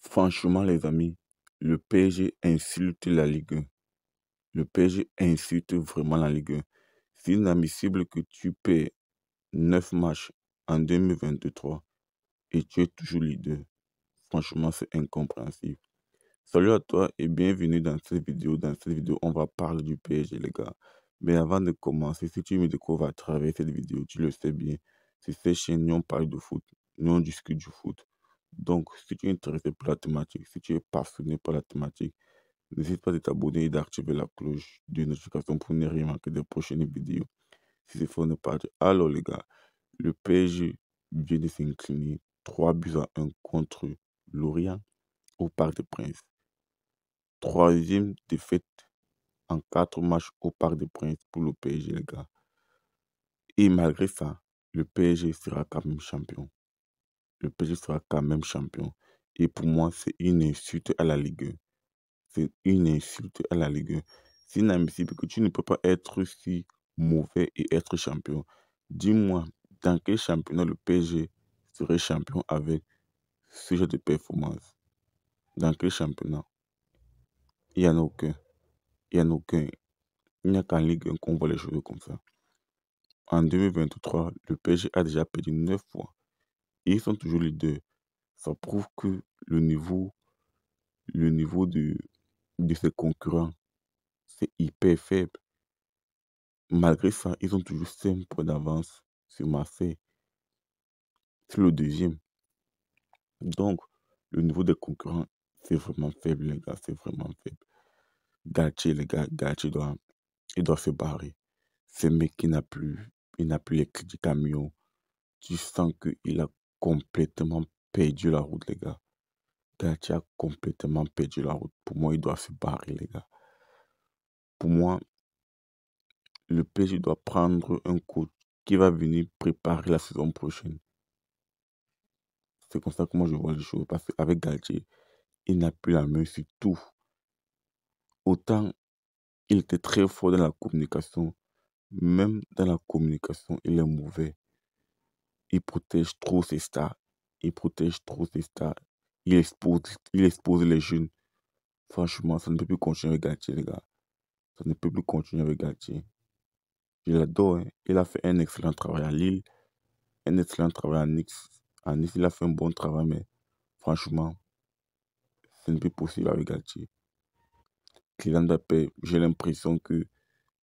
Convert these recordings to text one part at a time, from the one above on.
Franchement, les amis, le PSG insulte la Ligue Le PSG insulte vraiment la Ligue 1. C'est inadmissible que tu paies 9 matchs en 2023 et tu es toujours leader. Franchement, c'est incompréhensible. Salut à toi et bienvenue dans cette vidéo. Dans cette vidéo, on va parler du PSG, les gars. Mais avant de commencer, si tu me découvres à travers cette vidéo, tu le sais bien, c'est cette chaîne, on parle de foot, nous on discute du foot. Donc, si tu es intéressé par la thématique, si tu es passionné par la thématique, n'hésite pas à t'abonner et d'activer la cloche de notification pour ne rien manquer des prochaines vidéos. Si c'est ne pas. Alors, les gars, le PSG vient de s'incliner 3 buts à 1 contre Lorient au Parc des Princes. Troisième défaite en 4 matchs au Parc des Princes pour le PSG, les gars. Et malgré ça, le PSG sera quand même champion le PSG sera quand même champion. Et pour moi, c'est une insulte à la Ligue. C'est une insulte à la Ligue. C'est inadmissible que tu ne peux pas être si mauvais et être champion. Dis-moi, dans quel championnat le PSG serait champion avec ce genre de performance Dans quel championnat Il n'y en a aucun. Il n'y en a aucun. Il n'y a qu'en Ligue qu'on voit les choses comme ça. En 2023, le PSG a déjà perdu 9 fois ils sont toujours les deux. Ça prouve que le niveau, le niveau de, de ses concurrents, c'est hyper faible. Malgré ça, ils ont toujours 5 points d'avance sur Marseille. C'est le deuxième. Donc, le niveau des concurrents, c'est vraiment faible, les gars. C'est vraiment faible. Galtier, les gars, Galtier doit, il doit se barrer. Ce mec qui n'a plus, n'a plus les clés du camion. Tu sens qu'il a complètement perdu la route, les gars. Galtier a complètement perdu la route. Pour moi, il doit se barrer, les gars. Pour moi, le PSG doit prendre un coach qui va venir préparer la saison prochaine. C'est comme ça que moi je vois les choses. Parce qu'avec Galtier, il n'a plus la main sur tout. Autant il était très fort dans la communication, même dans la communication, il est mauvais il protège trop ses stars. Il protège trop ses stars. Il expose, il expose les jeunes. Franchement, ça ne peut plus continuer avec Galtier, les gars. Ça ne peut plus continuer avec Galtier. Je l'adore. Hein. Il a fait un excellent travail à Lille. Un excellent travail à Nice. À Nice, il a fait un bon travail, mais franchement, ce n'est plus possible avec Galtier. Kylian Mbappé, j'ai l'impression que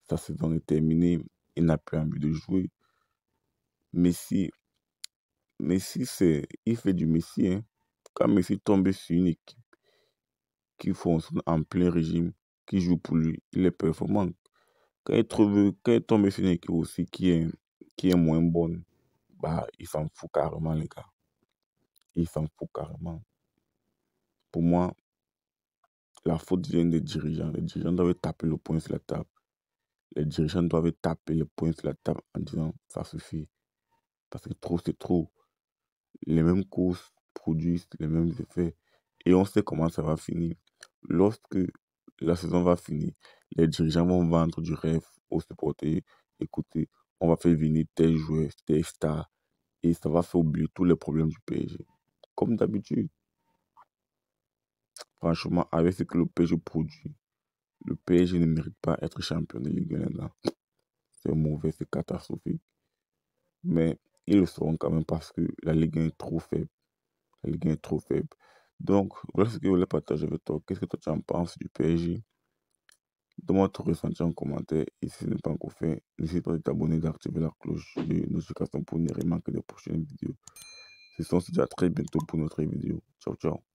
sa saison est terminée. Il n'a plus envie de jouer. Messi, Messi, c'est, il fait du Messi. Hein. Quand Messi tombe sur une équipe qui fonctionne en plein régime, qui joue pour lui, il est performant. Quand il, tombe sur une équipe aussi qui est, qui est moins bonne, bah, il s'en fout carrément, les gars. Il s'en fout carrément. Pour moi, la faute vient des dirigeants. Les dirigeants doivent taper le point sur la table. Les dirigeants doivent taper le point sur la table en disant ça suffit. Parce que trop, c'est trop les mêmes courses produisent les mêmes effets et on sait comment ça va finir. Lorsque la saison va finir, les dirigeants vont vendre du rêve aux supporters. Écoutez, on va faire venir tel joueurs, tel stars. et ça va faire oublier tous les problèmes du PSG. Comme d'habitude. Franchement, avec ce que le PSG produit, le PSG ne mérite pas être champion de Ligue 1. C'est mauvais, c'est catastrophique. Mais ils le seront quand même parce que la Ligue est trop faible. La Ligue est trop faible. Donc, voilà ce que je voulais partager avec toi. Qu'est-ce que toi tu en penses du PSG Donne-moi ton ressenti en commentaire et si ce n'est pas encore fait, n'hésite pas à t'abonner, d'activer la cloche de notification pour ne rien manquer des prochaines vidéos. C'est sont on à très bientôt pour notre vidéo. Ciao, ciao.